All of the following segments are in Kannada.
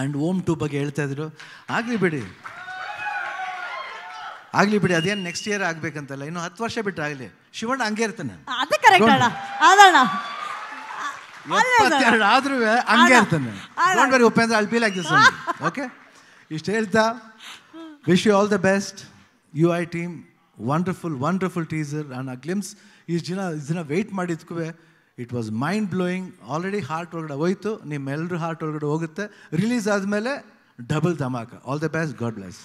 ಆ್ಯಂಡ್ ಓಮ್ ಟು ಬಗ್ಗೆ ಹೇಳ್ತಾ ಇದ್ರು ಆಗಲಿ ಬಿಡಿ ಆಗಲಿ ಬಿಡಿ ಅದೇನು ನೆಕ್ಸ್ಟ್ ಇಯರ್ ಆಗ್ಬೇಕಂತಲ್ಲ ಇನ್ನು ಹತ್ತು ವರ್ಷ ಬಿಟ್ಟು ಆಗಲಿ ಶಿವಣ್ಣ ಹಂಗೆ ಇರ್ತಾನೆ ಆದ್ರೂ ಹಂಗೆ ಇರ್ತಾನೆ ಉಪೇಂದ್ರ ಅಲ್ಲಿ ಫೀಲ್ ಲೈಕ್ ಓಕೆ ಇಷ್ಟು ಹೇಳ್ತಾ wish you all the best U I team wonderful wonderful teaser and ಆ ಗ್ಲಿಮ್ಸ್ ಇಷ್ಟು ದಿನ ಇಷ್ಟು ದಿನ ವೆಯ್ಟ್ ಮಾಡಿದ್ಕೂ it was mind blowing already heart ಒಳಗಡೆ ಹೋಯ್ತು ನಿಮ್ಮೆಲ್ಲರೂ ಹಾರ್ಟ್ ಒಳಗಡೆ ಹೋಗುತ್ತೆ ರಿಲೀಸ್ ಆದಮೇಲೆ ಡಬಲ್ ಧಮಾಕ all the best God bless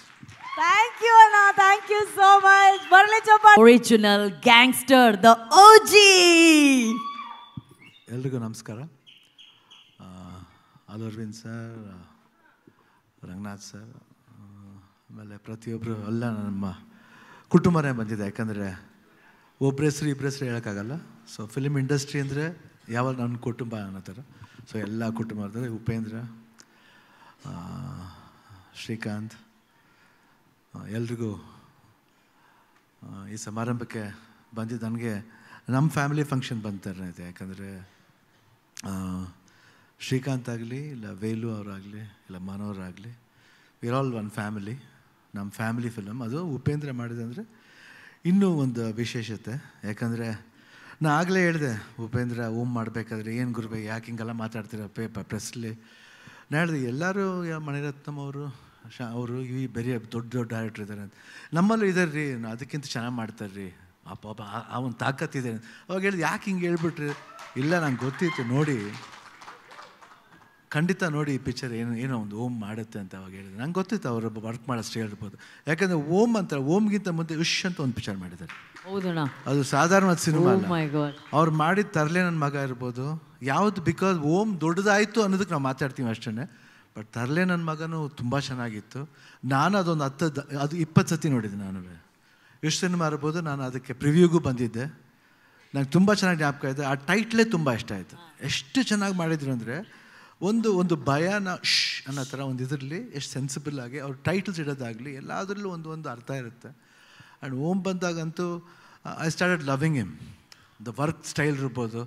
thank you ಅಣ್ಣ ಥ್ಯಾಂಕ್ ಯು ಸೋ ಮಚ್ ಬರಲಿ ಚಪ್ಪ ಒರಿಜಿನಲ್ ಗ್ಯಾಂಗ್ಸ್ಟರ್ ದ ಓಜಿ ಎಲ್ರಿಗೂ ನಮಸ್ಕಾರ ಅಲೋ ಅರವಿಂದ್ ಸರ್ ರಂಗನಾಥ್ ಸರ್ ಆಮೇಲೆ ಪ್ರತಿಯೊಬ್ಬರು ಎಲ್ಲ ನಮ್ಮ ಕುಟುಂಬನೇ ಬಂದಿದೆ ಯಾಕಂದರೆ ಒಬ್ಬರ ಹೆಸರು ಇಬ್ಬರ ಹೆಸರು ಹೇಳೋಕ್ಕಾಗಲ್ಲ ಸೊ ಫಿಲ್ಮ್ ಇಂಡಸ್ಟ್ರಿ ಅಂದರೆ ಯಾವಾಗ ನನ್ನ ಕುಟುಂಬ ಅನ್ನೋ ಥರ ಸೊ ಎಲ್ಲ ಕುಟುಂಬದಲ್ಲಿ ಉಪೇಂದ್ರ ಶ್ರೀಕಾಂತ್ ಎಲ್ರಿಗೂ ಈ ಸಮಾರಂಭಕ್ಕೆ ಬಂದಿದ್ದು ನನಗೆ ನಮ್ಮ ಫ್ಯಾಮಿಲಿ ಫಂಕ್ಷನ್ ಬಂತಾರೆ ಯಾಕಂದರೆ ಶ್ರೀಕಾಂತ್ ಆಗಲಿ ಇಲ್ಲ ವೇಲು ಅವರಾಗಲಿ ಇಲ್ಲ ಮನೋರಾಗಲಿ ವಿರ್ ಆಲ್ ಒನ್ ಫ್ಯಾಮಿಲಿ ನಮ್ಮ ಫ್ಯಾಮಿಲಿ ಫಿಲಮ್ ಅದು ಉಪೇಂದ್ರ ಮಾಡಿದೆ ಅಂದರೆ ಇನ್ನೂ ಒಂದು ವಿಶೇಷತೆ ಯಾಕಂದರೆ ನಾ ಆಗಲೇ ಹೇಳಿದೆ ಉಪೇಂದ್ರ ಓಮ್ ಮಾಡಬೇಕಾದ್ರೆ ಏನು ಗುರುಬೇ ಯಾಕೆ ಹಿಂಗೆಲ್ಲ ಮಾತಾಡ್ತೀರ ಪೇಪ ಪ್ರೆಸ್ಲಿ ನಾನು ಹೇಳಿದೆ ಎಲ್ಲರೂ ಮಣಿರತ್ನಂ ಅವರು ಶಾ ಅವರು ಈ ಬೇರೆ ದೊಡ್ಡ ದೊಡ್ಡ ಡೈರೆಕ್ಟ್ರ್ ಇದ್ದಾರೆ ಅಂತ ನಮ್ಮಲ್ಲೂ ಇದಾರೆ ರೀ ಅದಕ್ಕಿಂತ ಚೆನ್ನಾಗಿ ಮಾಡ್ತಾರೆ ರೀ ಆ ಪಾಪ ಆ ಒಂದು ತಾಕತ್ತಿದೆ ಅವಾಗ ಹೇಳಿದೆ ಯಾಕೆ ಹಿಂಗೆ ಹೇಳ್ಬಿಟ್ರಿ ಇಲ್ಲ ನಂಗೆ ಗೊತ್ತಿತ್ತು ನೋಡಿ ಖಂಡಿತ ನೋಡಿ ಈ ಪಿಕ್ಚರ್ ಏನು ಏನೋ ಒಂದು ಓಮ್ ಮಾಡುತ್ತೆ ಅಂತ ಅವಾಗ ಹೇಳಿದ್ರು ನಂಗೆ ಗೊತ್ತಿತ್ತು ಅವರು ವರ್ಕ್ ಮಾಡೋಷ್ಟು ಹೇಳ್ಬೋದು ಯಾಕಂದರೆ ಓಮ್ ಅಂತ ಓಮ್ಗಿಂತ ಮುಂದೆ ಯುಶ್ ಅಂತ ಒಂದು ಪಿಕ್ಚರ್ ಮಾಡಿದ್ದಾರೆ ಹೌದಣ್ಣ ಅದು ಸಾಧಾರಣ ಸಿನಿಮಾ oh ಅವ್ರು ಮಾಡಿದ ತರಲೆ ನನ್ನ ಮಗ ಇರ್ಬೋದು ಯಾವುದು ಬಿಕಾಸ್ ಓಮ್ ದೊಡ್ಡದಾಯಿತು ಅನ್ನೋದಕ್ಕೆ ನಾವು ಮಾತಾಡ್ತೀವಿ ಅಷ್ಟೇ ಬಟ್ ತರಲೆ ನನ್ನ ಮಗನೂ ತುಂಬ ಚೆನ್ನಾಗಿತ್ತು ನಾನು ಅದೊಂದು ಹತ್ತು ಅದು ಇಪ್ಪತ್ತು ಸತಿ ನೋಡಿದ್ದೆ ನಾನು ಎಷ್ಟು ಸಿನಿಮಾ ಇರ್ಬೋದು ನಾನು ಅದಕ್ಕೆ ಪ್ರಿವ್ಯೂಗೂ ಬಂದಿದ್ದೆ ನಂಗೆ ತುಂಬ ಚೆನ್ನಾಗಿ ಜ್ಞಾಪಕ ಇದೆ ಆ ಟೈಟ್ಲೇ ತುಂಬ ಇಷ್ಟ ಆಯಿತು ಎಷ್ಟು ಚೆನ್ನಾಗಿ ಮಾಡಿದ್ರು ಅಂದರೆ ಒಂದು ಒಂದು ಭಯನ ಶ್ ಅನ್ನೋ ಥರ ಒಂದು ಇದರಲ್ಲಿ ಎಷ್ಟು ಸೆನ್ಸಿಬಲ್ ಆಗಿ ಅವ್ರ ಟೈಟಲ್ಸ್ ಇಡೋದಾಗಲಿ ಎಲ್ಲದರಲ್ಲೂ ಒಂದು ಒಂದು ಅರ್ಥ ಇರುತ್ತೆ ಆ್ಯಂಡ್ ಓಮ್ ಬಂದಾಗಂತೂ I started loving him the work style ಇರ್ಬೋದು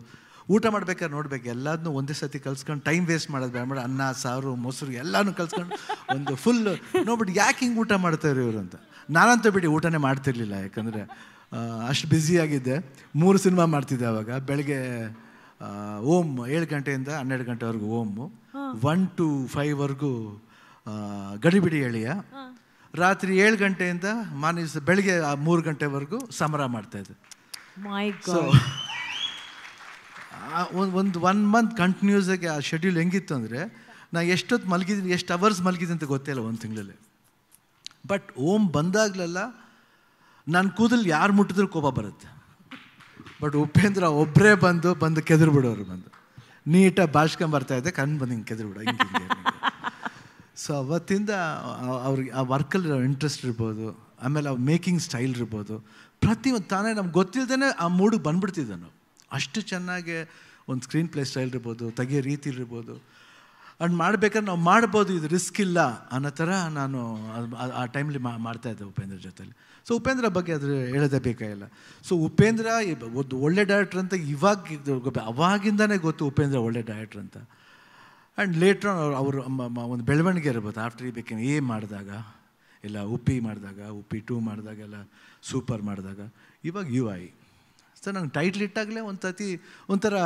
ಊಟ ಮಾಡ್ಬೇಕಾದ್ರೆ ನೋಡ್ಬೇಕು ಎಲ್ಲದನ್ನೂ ಒಂದೇ ಸತಿ ಕಲ್ಸ್ಕೊಂಡು ಟೈಮ್ ವೇಸ್ಟ್ ಮಾಡೋದು ಬೇಡ ಮಾಡಿ ಅನ್ನ ಸಾರು ಮೊಸರು ಎಲ್ಲನೂ ಕಲ್ಸ್ಕೊಂಡು ಒಂದು ಫುಲ್ ನೋಡ್ಬಿಟ್ಟು ಯಾಕೆ ಹಿಂಗೆ ಊಟ ಮಾಡ್ತಾರೆ ಇವರು ಅಂತ ನಾನಂತೂ ಬಿಡಿ ಊಟನೇ ಮಾಡ್ತಿರ್ಲಿಲ್ಲ ಯಾಕಂದರೆ ಅಷ್ಟು ಬ್ಯುಸಿಯಾಗಿದ್ದೆ ಮೂರು ಸಿನಿಮಾ ಮಾಡ್ತಿದ್ದೆ ಅವಾಗ ಬೆಳಗ್ಗೆ ಓಮ್ ಏಳು ಗಂಟೆಯಿಂದ ಹನ್ನೆರಡು ಗಂಟೆವರೆಗೂ ಓಮು ಒನ್ ಟು ಫೈವ್ವರೆಗೂ ಗಡಿಬಿಡಿ ಎಳೆಯ ರಾತ್ರಿ ಏಳು ಗಂಟೆಯಿಂದ ಮಾನಿಸ ಬೆಳಿಗ್ಗೆ ಮೂರು ಗಂಟೆವರೆಗೂ ಸಮರ ಮಾಡ್ತಾ ಇದ್ದೆ ಸೊ ಒಂದು ಒನ್ ಮಂತ್ ಕಂಟಿನ್ಯೂಸ್ ಆಗಿ ಆ ಶೆಡ್ಯೂಲ್ ಹೆಂಗಿತ್ತು ಅಂದರೆ ನಾ ಎಷ್ಟೊತ್ತು ಮಲಗಿದ್ದೀನಿ ಎಷ್ಟು ಅವರ್ಸ್ ಮಲಗಿದ್ದೀನಿ ಅಂತ ಇಲ್ಲ ಒಂದು ತಿಂಗಳಲ್ಲಿ ಬಟ್ ಓಮ್ ಬಂದಾಗಲೆಲ್ಲ ನನ್ನ ಕೂದಲು ಯಾರು ಮುಟ್ಟಿದ್ರೂ ಕೋಪ ಬರುತ್ತೆ ಬಟ್ ಉಪೇಂದ್ರ ಒಬ್ಬರೇ ಬಂದು ಬಂದು ಕೆದರು ಬಿಡೋರು ಬಂದು ನೀಟಾಗಿ ಬರ್ತಾ ಇದ್ದೆ ಕಣ್ಣು ಬಂದು ಹಿಂಗೆ ಕೆದರು ಬಿಡೋ ಸೊ ಅವತ್ತಿಂದ ಅವ್ರಿಗೆ ಆ ವರ್ಕಲ್ಲಿ ಇಂಟ್ರೆಸ್ಟ್ ಇರ್ಬೋದು ಆಮೇಲೆ ಅವ್ರ ಮೇಕಿಂಗ್ ಸ್ಟೈಲ್ ಇರ್ಬೋದು ಒಂದು ತಾನೇ ನಮ್ಗೆ ಗೊತ್ತಿಲ್ಲದೇ ಆ ಮೂಡಿಗೆ ಬಂದ್ಬಿಡ್ತಿದ್ದೆ ನಾವು ಅಷ್ಟು ಚೆನ್ನಾಗೆ ಒಂದು ಸ್ಕ್ರೀನ್ ಪ್ಲೇ ಸ್ಟೈಲ್ ಇರ್ಬೋದು ತೆಗಿಯೋ ರೀತಿಲಿರ್ಬೋದು ಅದು ಮಾಡ್ಬೇಕಾದ್ರೆ ನಾವು ಮಾಡ್ಬೋದು ಇದು ರಿಸ್ಕ್ ಇಲ್ಲ ಅನ್ನೋ ಥರ ನಾನು ಆ ಮಾಡ್ತಾ ಇದ್ದೆ ಉಪೇಂದ್ರ ಜೊತೆಲಿ ಸೊ ಉಪೇಂದ್ರ ಬಗ್ಗೆ ಅದ್ರ ಹೇಳೋದೇ ಬೇಕಾಗಿಲ್ಲ ಸೊ ಉಪೇಂದ್ರ ಒಂದು ಒಳ್ಳೆ ಡೈರೆಕ್ಟ್ರ್ ಅಂತ ಇವಾಗ ಅವಾಗಿಂದನೇ ಗೊತ್ತು ಉಪೇಂದ್ರ ಒಳ್ಳೆ ಡೈರೆಕ್ಟ್ರ್ ಅಂತ ಆ್ಯಂಡ್ ಲೇಟ್ರ್ ಅವರು ಒಂದು ಬೆಳವಣಿಗೆ ಇರ್ಬೋದು ಆಫ್ಟರ್ ಈ ಬೇಕೇನು ಏ ಮಾಡಿದಾಗ ಇಲ್ಲ ಉಪ್ಪಿ ಮಾಡಿದಾಗ ಉಪ್ಪಿ ಟೂ ಎಲ್ಲ ಸೂಪರ್ ಮಾಡಿದಾಗ ಇವಾಗ ಯು ಐ ಸೊ ನಂಗೆ ಟೈಟ್ಲ್ ಇಟ್ಟಾಗಲೇ ಒಂದು ಸತಿ ಒಂಥರ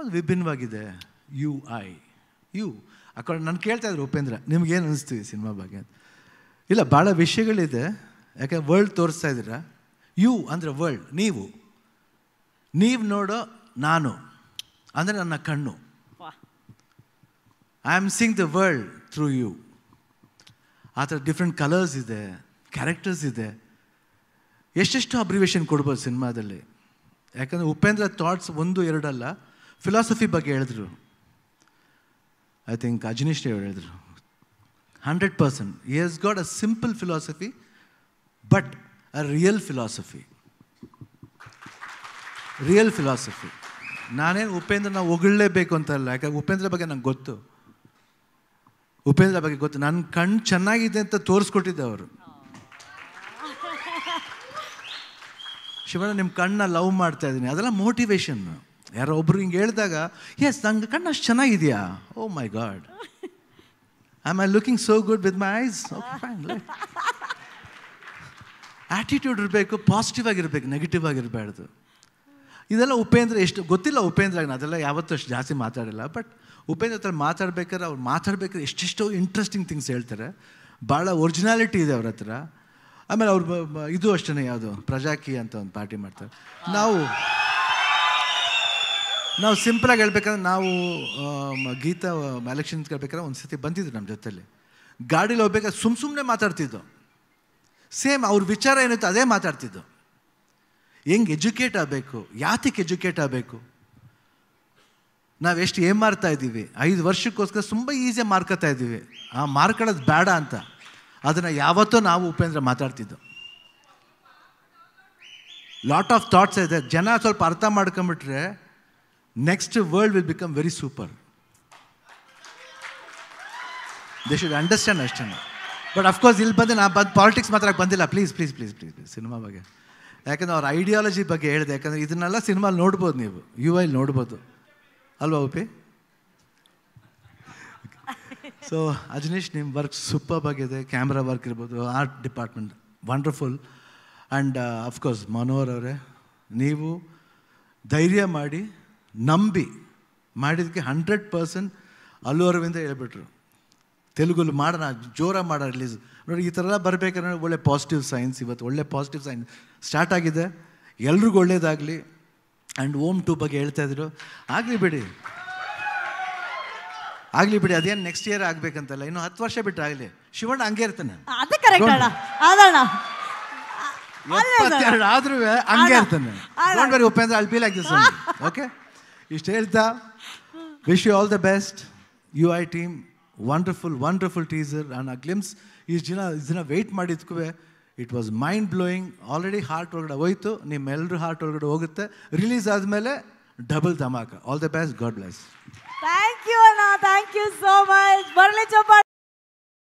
ಒಂದು ವಿಭಿನ್ನವಾಗಿದೆ ಯು ಐ ಯು ಅಕೌಂಟ್ ನಾನು ಕೇಳ್ತಾ ಇದ್ರು ಉಪೇಂದ್ರ ನಿಮ್ಗೇನು ಅನಿಸ್ತು ಈ ಸಿನಿಮಾ ಬಗ್ಗೆ ಅಂತ ಇಲ್ಲ ಭಾಳ ವಿಷಯಗಳಿದೆ ಯಾಕಂದ್ರೆ ವರ್ಲ್ಡ್ ತೋರಿಸ್ತಾ ಇದ್ದೀರಾ ಯು ಅಂದರೆ ವರ್ಲ್ಡ್ ನೀವು ನೀವು ನೋಡೋ ನಾನು ಅಂದರೆ ನನ್ನ ಕಣ್ಣು I am seeing the world through you ಆ ಥರ ಡಿಫ್ರೆಂಟ್ ಕಲರ್ಸ್ ಇದೆ ಕ್ಯಾರೆಕ್ಟರ್ಸ್ ಇದೆ ಎಷ್ಟೆಷ್ಟು ಅಬ್ರಿವೇಷನ್ ಕೊಡ್ಬೋದು ಸಿನಿಮಾದಲ್ಲಿ ಯಾಕಂದರೆ ಉಪೇಂದ್ರ ಥಾಟ್ಸ್ ಒಂದು ಎರಡಲ್ಲ ಫಿಲಾಸಫಿ ಬಗ್ಗೆ ಹೇಳಿದ್ರು ಐ ಥಿಂಕ್ ಅಜನೀಶ್ ದೇವರು ಹೇಳಿದ್ರು ಹಂಡ್ರೆಡ್ ಪರ್ಸೆಂಟ್ ಈ has got a simple philosophy but a real philosophy real philosophy ನಾನೇನು ಉಪೇಂದ್ರನ ಹೊಗಳಲೇಬೇಕು ಅಂತಲ್ಲ ಯಾಕಂದ್ರೆ ಉಪೇಂದ್ರ ಬಗ್ಗೆ ನಂಗೆ ಗೊತ್ತು ಉಪೇಂದ್ರ ಬಗ್ಗೆ ಗೊತ್ತು ನನ್ನ ಕಣ್ಣು ಚೆನ್ನಾಗಿದೆ ಅಂತ ತೋರಿಸ್ಕೊಟ್ಟಿದ್ದೆ ಅವರು ಶಿವಣ್ಣ ನಿಮ್ಮ ಕಣ್ಣನ್ನ ಲವ್ ಮಾಡ್ತಾ ಇದ್ದೀನಿ ಅದೆಲ್ಲ ಮೋಟಿವೇಶನ್ನು ಯಾರೋ ಒಬ್ರು ಹಿಂಗೆ ಹೇಳಿದಾಗ ಎಸ್ ನಂಗೆ ಕಣ್ಣು ಅಷ್ಟು ಚೆನ್ನಾಗಿದೆಯಾ oh my God I I looking so good with my eyes attitude ಇರಬೇಕು ಪಾಸಿಟಿವ್ ಆಗಿರ್ಬೇಕು ನೆಗೆಟಿವ್ ಆಗಿರಬಾರ್ದು ಇದೆಲ್ಲ ಉಪೇಂದ್ರ ಎಷ್ಟು ಗೊತ್ತಿಲ್ಲ ಉಪೇಂದ್ರ ಅದೆಲ್ಲ ಯಾವತ್ತೂ ಅಷ್ಟು ಜಾಸ್ತಿ ಮಾತಾಡಿಲ್ಲ ಬಟ್ ಉಪೇಂದ್ರ ಹತ್ರ ಮಾತಾಡ್ಬೇಕಾದ್ರೆ ಅವ್ರು ಮಾತಾಡ್ಬೇಕಾದ್ರೆ ಎಷ್ಟೆಷ್ಟೋ ಇಂಟ್ರೆಸ್ಟಿಂಗ್ ಥಿಂಗ್ಸ್ ಹೇಳ್ತಾರೆ ಭಾಳ ಒರಿಜಿನಾಲಿಟಿ ಇದೆ ಅವ್ರ ಹತ್ರ ಆಮೇಲೆ ಅವ್ರು ಇದು ಅಷ್ಟೇ ಯಾವುದು ಪ್ರಜಾಕಿ ಅಂತ ಒಂದು ಪಾರ್ಟಿ ಮಾಡ್ತಾರೆ ನಾವು ನಾವು ಸಿಂಪಲಾಗಿ ಹೇಳ್ಬೇಕಂದ್ರೆ ನಾವು ಗೀತಾ ಎಲೆಕ್ಷನ್ಸ್ ಕೇಳ್ಬೇಕಾದ್ರೆ ಒಂದು ಸತಿ ಬಂದಿದ್ರು ನಮ್ಮ ಜೊತೆಲಿ ಗಾಡೀಲಿ ಹೋಗ್ಬೇಕಾದ್ರೆ ಸುಮ್ಮ ಸುಮ್ಮನೆ ಮಾತಾಡ್ತಿದ್ದು ಸೇಮ್ ಅವ್ರ ವಿಚಾರ ಏನಿತ್ತು ಅದೇ ಮಾತಾಡ್ತಿದ್ದು ಹೆಂಗೆ ಎಜುಕೇಟ್ ಆಗಬೇಕು ಯಾತಕ್ಕೆ ಎಜುಕೇಟ್ ಆಗಬೇಕು ನಾವು ಎಷ್ಟು ಏನು ಮಾರ್ತಾ ಇದ್ದೀವಿ ಐದು ವರ್ಷಕ್ಕೋಸ್ಕರ ತುಂಬ ಈಸಿಯಾಗಿ ಮಾರ್ಕೋತಾ ಇದ್ದೀವಿ ಆ ಮಾರ್ಕೊಳ್ಳೋದು ಬೇಡ ಅಂತ ಅದನ್ನು ಯಾವತ್ತೂ ನಾವು ಉಪೇಂದ್ರ ಮಾತಾಡ್ತಿದ್ದು ಲಾಟ್ ಆಫ್ ಥಾಟ್ಸ್ ಇದೆ ಜನ ಸ್ವಲ್ಪ ಅರ್ಥ ಮಾಡ್ಕೊಂಬಿಟ್ರೆ next world will become very super they should understand ಅಷ್ಟೇ ಬಟ್ ಅಫ್ಕೋರ್ಸ್ ಇಲ್ಲಿ ಬಂದು ನಾ ಬಂದು ಪಾಲಿಟಿಕ್ಸ್ ಮಾತ್ರ ಬಂದಿಲ್ಲ please please please please please cinema ಬಗ್ಗೆ ಯಾಕಂದ್ರೆ ಅವ್ರ ಐಡಿಯಾಲಜಿ ಬಗ್ಗೆ ಹೇಳಿದೆ ಯಾಕಂದರೆ ಇದನ್ನೆಲ್ಲ ಸಿನಿಮಾಲಿ ನೋಡ್ಬೋದು ನೀವು ಯು ಐ ನೋಡ್ಬೋದು ಅಲ್ವಾ ಉಪಿ ಸೊ ಅಜನೀಶ್ ನಿಮ್ಮ ವರ್ಕ್ ಸೂಪರ್ ಆಗಿದೆ ಕ್ಯಾಮ್ರಾ ವರ್ಕ್ ಇರ್ಬೋದು art department wonderful and of course Manohar ಅವರೇ ನೀವು ಧೈರ್ಯ ಮಾಡಿ ನಂಬಿ ಮಾಡಿದ್ದಕ್ಕೆ ಹಂಡ್ರೆಡ್ ಪರ್ಸೆಂಟ್ ಅಲ್ಲು ಅರವಿಂದ ಹೇಳ್ಬಿಟ್ರು ತೆಲುಗಲ್ಲಿ ಮಾಡೋಣ ಜೋರ ಮಾಡ ರಿಲೀಸ್ ನೋಡಿ ಈ ಥರ ಎಲ್ಲ ಬರಬೇಕಂದ್ರೆ ಒಳ್ಳೆ ಪಾಸಿಟಿವ್ ಸೈನ್ಸ್ ಇವತ್ತು ಒಳ್ಳೆ ಪಾಸಿಟಿವ್ ಸೈನ್ಸ್ ಸ್ಟಾರ್ಟ್ ಆಗಿದೆ ಎಲ್ರಿಗೂ ಒಳ್ಳೇದಾಗಲಿ ಆ್ಯಂಡ್ ಓಮ್ ಟು ಬಗ್ಗೆ ಹೇಳ್ತಾ ಇದ್ರು ಆಗಲಿ ಬಿಡಿ ಆಗಲಿ ಬಿಡಿ ಅದೇನು ನೆಕ್ಸ್ಟ್ ಇಯರ್ ಆಗಬೇಕಂತಲ್ಲ ಇನ್ನು ಹತ್ತು ವರ್ಷ ಬಿಟ್ಟು ಆಗಲಿ ಶಿವಣ್ಣ ಹಂಗೆ ಇರ್ತಾನೆ ಆದ್ರೂ ಹಂಗೆ ಇರ್ತಾನೆ ಉಪೇಂದ್ರ ಅಲ್ಪೀಲ್ ಆಗಿದೆ ಓಕೆ ಇಷ್ಟು ಹೇಳ್ತಾ wish you all the best U I team wonderful wonderful teaser and ಆ ಗ್ಲಿಮ್ಸ್ ಇಷ್ಟು ದಿನ ಇಷ್ಟು ದಿನ ವೆಯ್ಟ್ ಮಾಡಿದ್ಕೂ it was mind blowing already heart ಒಳಗಡೆ ಹೋಯ್ತು ನಿಮ್ಮೆಲ್ಲರೂ ಹಾರ್ಟ್ ಒಳಗಡೆ ಹೋಗುತ್ತೆ ರಿಲೀಸ್ ಆದಮೇಲೆ ಡಬಲ್ ಧಮಾಕ all the best God bless thank you ಅಣ್ಣ ಥ್ಯಾಂಕ್ ಯು ಸೋ ಮಚ್ ಬರಲಿ ಚಪ್ಪ